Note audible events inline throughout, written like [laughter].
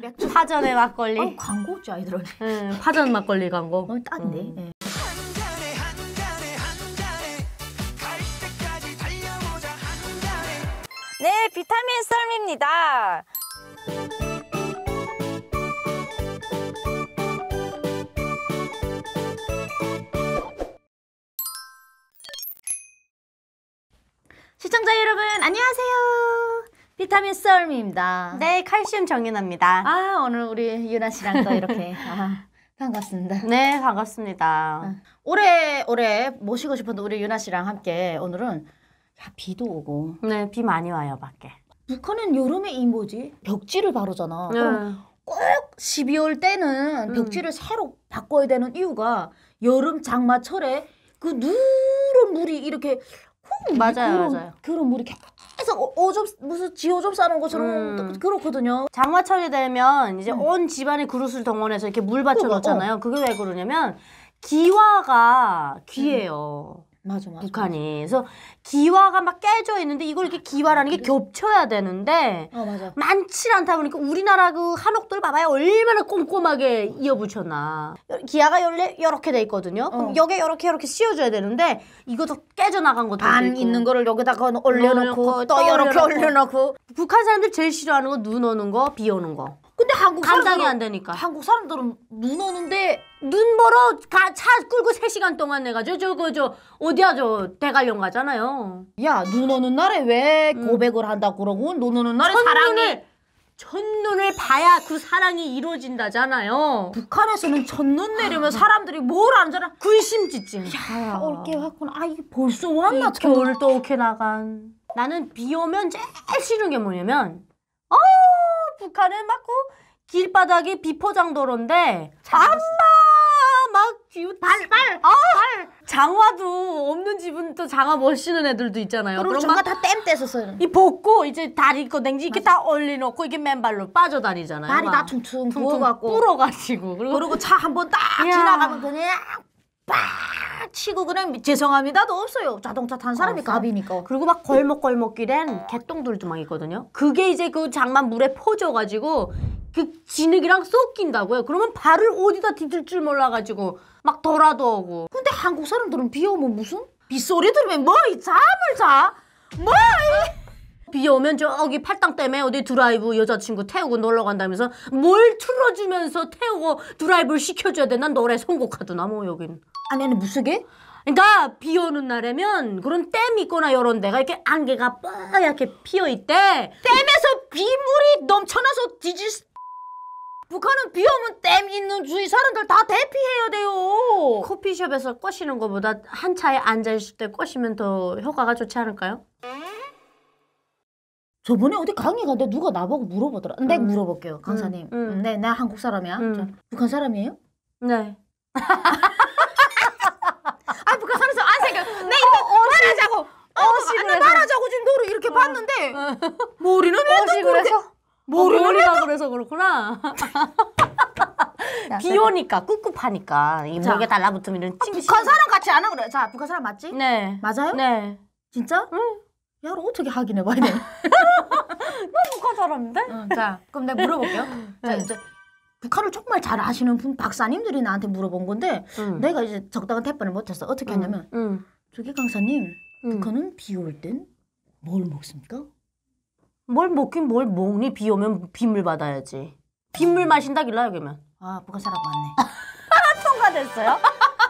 맥주. 파전의 막걸리. 어, 광고주 아이들은. 응, 파전 막걸리 광고. 어, 딱 네. 예. 네, 비타민 썰입니다. 시청자 여러분 안녕하세요. 비타민 썰미입니다. 네, 칼슘 정윤아입니다. 아, 오늘 우리 유나 씨랑 또 이렇게 [laughs] 아, 반갑습니다. 네, 반갑습니다. 아. 올해 올해 모시고 싶었던 우리 유나 씨랑 함께 오늘은 야, 비도 오고. 네, 비 많이 와요, 밖에. 북한은 여름에 이 뭐지? 벽지를 바르잖아. 네. 그럼 꼭 12월 때는 음. 벽지를 음. 새로 바꿔야 되는 이유가 여름 장마철에 그 누런 물이 이렇게 콩 맞아요, 그런, 맞아요. 그런 물이 계속 오줌 어, 무슨 지오줌 싸는 것처럼 음. 그렇거든요. 장마철이 되면 이제 음. 온 집안의 그릇을 동원해서 이렇게 물 그러니까, 받쳐 놓잖아요. 어. 그게 왜 그러냐면 기와가 귀예요. 음. 맞아, 맞아, 북한이. 맞아. 그래서 기와가 막 깨져 있는데 이걸 이렇게 아, 기와라는 게 겹쳐야 되는데 어, 맞아. 많지 않다 보니까 우리나라 그 한옥들 봐봐요. 얼마나 꼼꼼하게 이어붙였나. 기와가 원래 이렇게 돼 있거든요. 어. 그럼 여기 이렇게 이렇게 씌워줘야 되는데 이것도 깨져나간 것도 반 있고. 있는 거를 여기다가 올려놓고, 올려놓고 또 이렇게 올려놓고. 올려놓고. 북한 사람들 제일 싫어하는 거 눈 오는 거, 비 오는 거. 한국 감당이 안 되니까. 한국 사람들은 눈 오는데 눈 보러 가, 차 끌고 3시간 동안 내가 저저그저 그, 어디야 저 대관령 가잖아요. 야 눈 오는 날에 왜 음. 고백을 한다 그러고 눈 오는 날에 사랑이 첫눈을 봐야 그 사랑이 이루어진다잖아요. 북한에서는 첫눈 내리면 사람들이 뭘 안잖아. 근심지증. 야, 올게 왔구나. 아, 이게 벌써 왔나? 겨울 또 오케 나간. 나는 비 오면 제일 싫은 게 뭐냐면 어 북한에 막고 길바닥이 비포장도로인데 암마 막 기웃 발발 아! 어? 발 장화도 없는 집은 또 장화 멋있는 애들도 있잖아요. 그리고 장화 다땜 떼었어요. 이 벗고 이제 다리 거 냉지 이렇게 맞아. 다 올려놓고 이게 맨발로 빠져다니잖아요. 다리 다 퉁퉁 부어갖고 불어가지고 그리고, 그리고 차 한 번 딱 지나가면 그냥 빡 치고 그냥 죄송합니다도 없어요. 자동차 탄 사람이 없어 갑이니까. 아, 그리고 막 골목골목길엔 개똥들도 막 있거든요. 그게 이제 그 장만 물에 퍼져가지고 그 진흙이랑 섞인다고요? 그러면 발을 어디다 디딜 줄 몰라가지고 막 돌아도 오고 근데 한국 사람들은 비 오면 무슨? 빗소리 들으면 뭐이 잠을 자? 뭐 이? 비 오면 저기 팔당 때문에 어디 드라이브 여자친구 태우고 놀러 간다면서 뭘 틀어주면서 태우고 드라이브를 시켜줘야 되나 노래 선곡하더나 뭐 여긴. 아니 아 무슨 게? 그러니까 비 오는 날에면 그런 댐 있거나 이런 데가 이렇게 안개가 뽀얗게 피어있대 댐에서 비물이 넘쳐나서 뒤질 북한은 비 오면 댐 있는 주위 사람들 다 대피해야 돼요. 커피숍에서 꼬시는 것보다 한 차에 앉아있을 때 꼬시면 더 효과가 좋지 않을까요? 저번에 어디 강의 갔는데 누가 나보고 물어보더라. 근데 네, 음. 물어볼게요, 음. 강사님. 음, 음. 네, 나 한국 사람이야. 음. 저, 북한 사람이에요? 네. [laughs] 아, 북한 사람 안 생겨. 어, 내 이거 어, 말하자고. 어, 어, 말하자고 지금 너를 이렇게 어. 봤는데 머리는 왜 또 그렇게 아, 모르라 그래서 그렇구나. 비 오니까 꿉꿉하니까 이 목에 달라붙으면 이런 찡. 아, 북한 사람 같이 안 하고 그래. 자, 북한 사람 맞지? 네. 맞아요? 네. 진짜? 응. 야, 너 어떻게 확인해 봐야 돼? 나 북한 사람인데? 응, 자, 그럼 내가 물어볼게요. 자, 이제 북한을 정말 잘 아시는 분 박사님들이 나한테 물어본 건데 음. 내가 이제 적당한 답변을 못했어. 어떻게 했냐면 음. 음. 저기 강사님, 북한은 비올땐 뭘 먹습니까? 뭘 먹긴 뭘 먹니? 비 오면 빗물 받아야지. 빗물 음. 마신다길래 여기면. 아, 부가 사람 많네. 통과됐어요?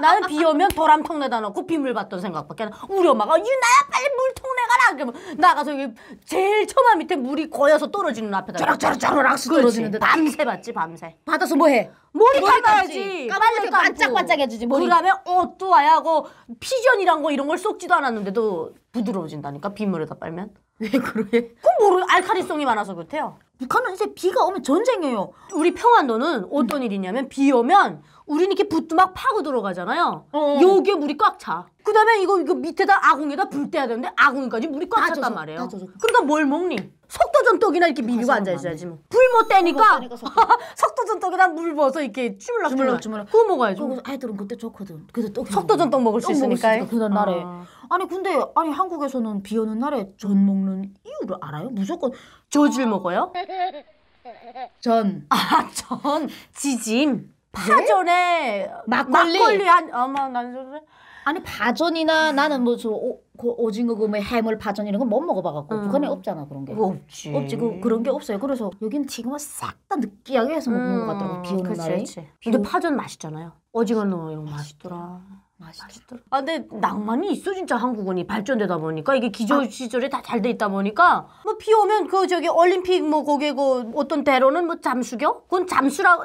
나는 비 오면 도람통 내다 놓고 빗물 받던 생각밖에 안 나. 우리 엄마가 유나야 빨리 물통 내가라. 그러면 나가서 여기 제일 처마 밑에 물이 고여서 떨어지는 앞에다. 쪼락쪼락쪼락 떨어지는데 밤새 받지 밤새. 받아서 뭐해? 머리 머리 감아야지. 빨래 감고. 반짝반짝 해주지 머리. 그다음에 옷도 와야 하고 피전이란 거 이런 걸쏙지도 않았는데도 부드러워진다니까 빗물에다 빨면. 왜 그래? 그럼 모르 알카리성이 많아서 그렇대요. 북한은 이제 비가 오면 전쟁이에요. 우리 평안도는 어떤 일이냐면 비 오면 우리 이렇게 붓뚜막 파고 들어가잖아요. 어, 어 여기에 물이 꽉 차. 그다음에 이거 이거 밑에다 아궁에다 불 떼야 되는데 아궁까지 이 물이 꽉 찼단 젖어, 말이에요. 그러니까 뭘 먹니? 석도전떡이나 이렇게 뭐 밀고 앉아있어야지 뭐. 불못 떼니까 석도전떡이랑 물 부어서 이렇게 주물럭 주물럭 주물럭 그거 먹어야지 뭐. 아이들은 그때 좋거든 그래서 또 석도전떡 먹을 수 있으니까 그날 날에 아. 아니 근데 아니 한국에서는 비 오는 날에 전 먹는 이유를 알아요? 무조건 저질 먹어요? [laughs] 전. 아, 전. 지짐. 네? 파전에 막걸리. 막걸리 한, 어머, 난 저래. 아니 파전이나 아. 나는 뭐저 그 오징어 그뭐 해물 파전 이런 거 못 먹어봐갖고 음. 북한에 없잖아 그런 게. 없지. 없지 그, 그런 게 없어요. 그래서 여기는 지금은 싹 다 느끼하게 해서 먹는 음. 것 같더라고 음, 비 오는 날에. 근데 파전 맛있잖아요. 오징어 넣어 이런 맛있더라. 맛있더라. 아 근데 낭만이 있어 진짜 한국은이 발전되다 보니까 이게 기저 아. 시절에 다 잘 돼 있다 보니까 뭐 비 오면 그 저기 올림픽 뭐 거기 그 어떤 대로는 뭐 잠수교? 그건 잠수라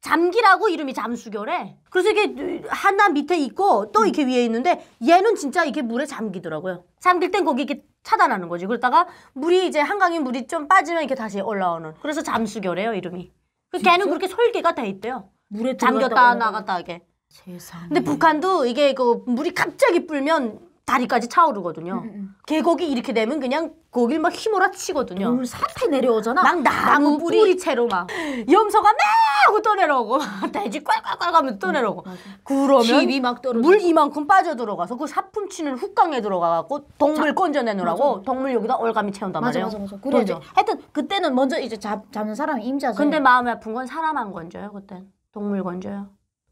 잠기라고 이름이 잠수교래. 그래서 이게 하나 밑에 있고 또 이렇게 위에 있는데 얘는 진짜 이게 물에 잠기더라고요. 잠길 땐 거기 이렇게 차단하는 거지. 그러다가 물이 이제 한강에 물이 좀 빠지면 이렇게 다시 올라오는. 그래서 잠수교래요 이름이. 그 걔는 그렇게 설계가 돼 있대요. 물에 잠겼다 나갔다 하게. 세상에. 근데 북한도 이게 그 물이 갑자기 불면 다리까지 차오르거든요. 음, 음, 음. 계곡이 이렇게 되면 그냥 거길 막 휘몰아치거든요. 음, 사태 내려오잖아. 막 나무, 뿌리. 채로막 염소가 [laughs] 음, 막 하고 떠내려오고 돼지 꿀꿀꿀 가면 떠내려오고 그러면 물 이만큼 빠져 들어가서 그 사품 치는 훅강에 들어가갖고 동물 건져내느라고 동물 여기다 얼감이 채운단 말이에요. 맞아 맞아 그래 그렇죠. 하여튼 그때는 먼저 이제 잡, 잡는 사람 임자죠. 근데 마음이 아픈 건 사람 안 건져요 그때 동물 건져요.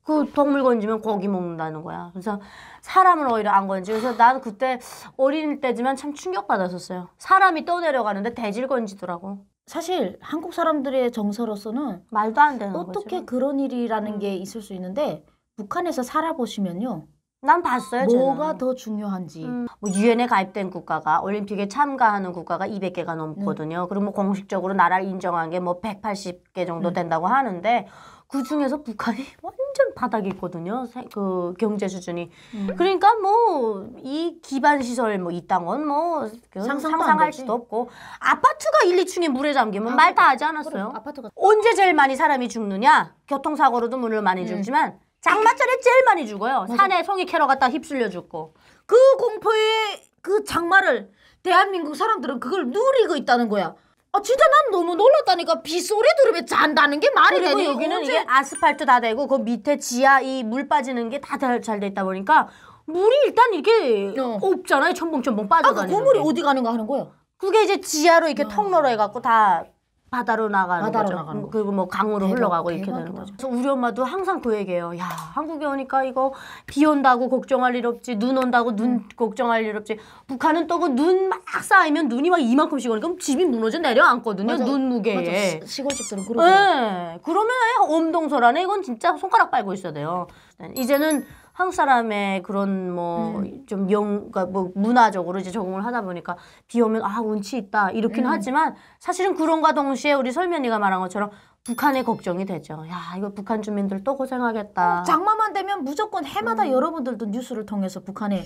그 동물 건지면 고기 먹는다는 거야. 그래서 사람을 오히려 안 건지. 그래서 난 그때 어린 때지만 참 충격받았었어요. 사람이 떠내려가는데 돼지를 건지더라고. 사실 한국 사람들의 정서로서는 말도 안 되는 어떻게 뭐. 그런 일이라는 음. 게 있을 수 있는데 북한에서 살아보시면요. 난 봤어요. 뭐가 저는. 더 중요한지. 음. 뭐 유엔에 가입된 국가가 올림픽에 참가하는 국가가 200개가 넘거든요. 음. 그리고 뭐 공식적으로 나라를 인정한 게뭐 180개 정도 네. 된다고 하는데 그 중에서 북한이 [laughs] 완전 바닥에 있거든요. 그 경제 수준이. 음. 그러니까 뭐 이 기반 시설 뭐 이땅은 뭐 그 상상할 수도 없고 아파트가 1, 2층에 물에 잠기면 아, 말다 그렇죠. 하지 않았어요. 아파트가 언제 제일 많이 사람이 죽느냐? 교통사고로도 물을 많이 음. 죽지만 장마철에 제일 많이 죽어요. 맞아. 산에 송이 캐러 갔다 휩쓸려 죽고 그 공포의 그 장마를 대한민국 사람들은 그걸 누리고 있다는 거야. 아 진짜 난 너무 놀랐다니까 빗소리 들으면 잔다는 게 말이 되니 여기는 이게 아스팔트 다 되고 그 밑에 지하 이 물 빠지는 게 다 잘 돼 있다 보니까 물이 일단 이게 어. 없잖아요 첨벙첨벙 아, 그 빠져가는 아그 고물이 어디 가는가 하는 거예요 그게 이제 지하로 이렇게 어. 턱 널어 해갖고 다 바다로 나가는 바다로 거죠. 나가는 뭐 그리고 뭐 강으로 대박, 흘러가고 이렇게 대박이다. 되는 거죠. 그래서 우리 엄마도 항상 그얘기예요야 한국에 오니까 이거 비 온다고 걱정할 일 없지 눈 온다고 눈 음. 걱정할 일 없지 북한은 또 그 눈 막 쌓이면 눈이 막 이만큼씩 오니까 집이 무너져 내려앉거든요. 맞아. 눈 무게에. 맞아. 시골집들은 그러고. 네. 그러면 엄동설안에 이건 진짜 손가락 빨고 있어야 돼요. 이제는 한국 사람의 그런 뭐좀 음. 영, 그러니까 뭐 문화적으로 이제 적응을 하다 보니까 비 오면 아 운치 있다 이렇긴 음. 하지만 사실은 그런과 동시에 우리 설면이가 말한 것처럼 북한의 걱정이 되죠. 야 이거 북한 주민들 또 고생하겠다. 어, 장마만 되면 무조건 해마다 음. 여러분들도 뉴스를 통해서 북한의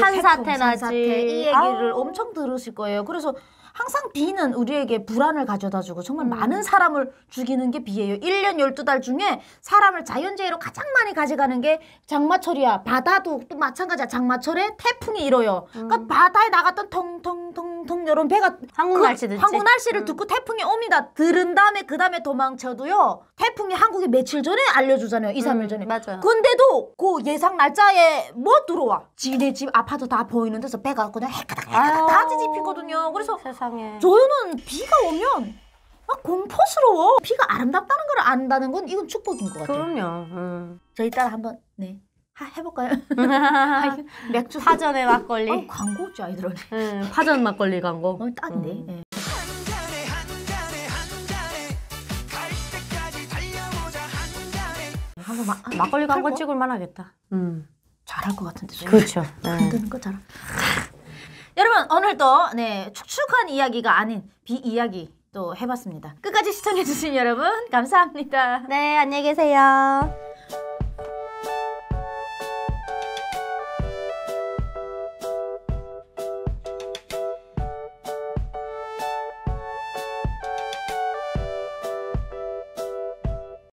산사태 나지 이 얘기를 아. 엄청 들으실 거예요. 그래서 항상 비는 우리에게 불안을 가져다주고 정말 음. 많은 사람을 죽이는 게 비예요. 1년 12달 중에 사람을 자연재해로 가장 많이 가져가는 게 장마철이야. 바다도 또 마찬가지야. 장마철에 태풍이 일어요. 그러니까 음. 그러니까 바다에 나갔던 텅텅텅텅 이런 배가 한국 그, 날씨 듣지? 한국 날씨를 음. 듣고 태풍이 옵니다. 들은 다음에 그 다음에 도망쳐도요. 태풍이 한국에 며칠 전에 알려주잖아요. 2, 3일 음, 전에. 맞아요. 근데도 그 예상 날짜에 뭐 들어와? 지네 집 아파트 다 보이는 데서 배가 그냥 해가닥 해가닥 다지집히거든요 아. 그래서 세상. 세상에. 저희는 비가 오면 막 공포스러워. 비가 아름답다는 걸 안다는 건 이건 축복인 것 같아요. 그럼요. 음. 저희 딸 한번 네. 하, 해볼까요? [laughs] 맥주 파전에 막걸리. 어, 광고지 아이들은. 네, 파전 막걸리 광고. 어, 딱데 음. 네. 마, 막걸리 광고 찍을 만하겠다. 음. 잘할 것 같은데. 그렇죠. 만드는 거잘 여러분 오늘도 네 축축한 이야기가 아닌 비이야기 또 해봤습니다. 끝까지 시청해주신 여러분 감사합니다. 네 안녕히 계세요.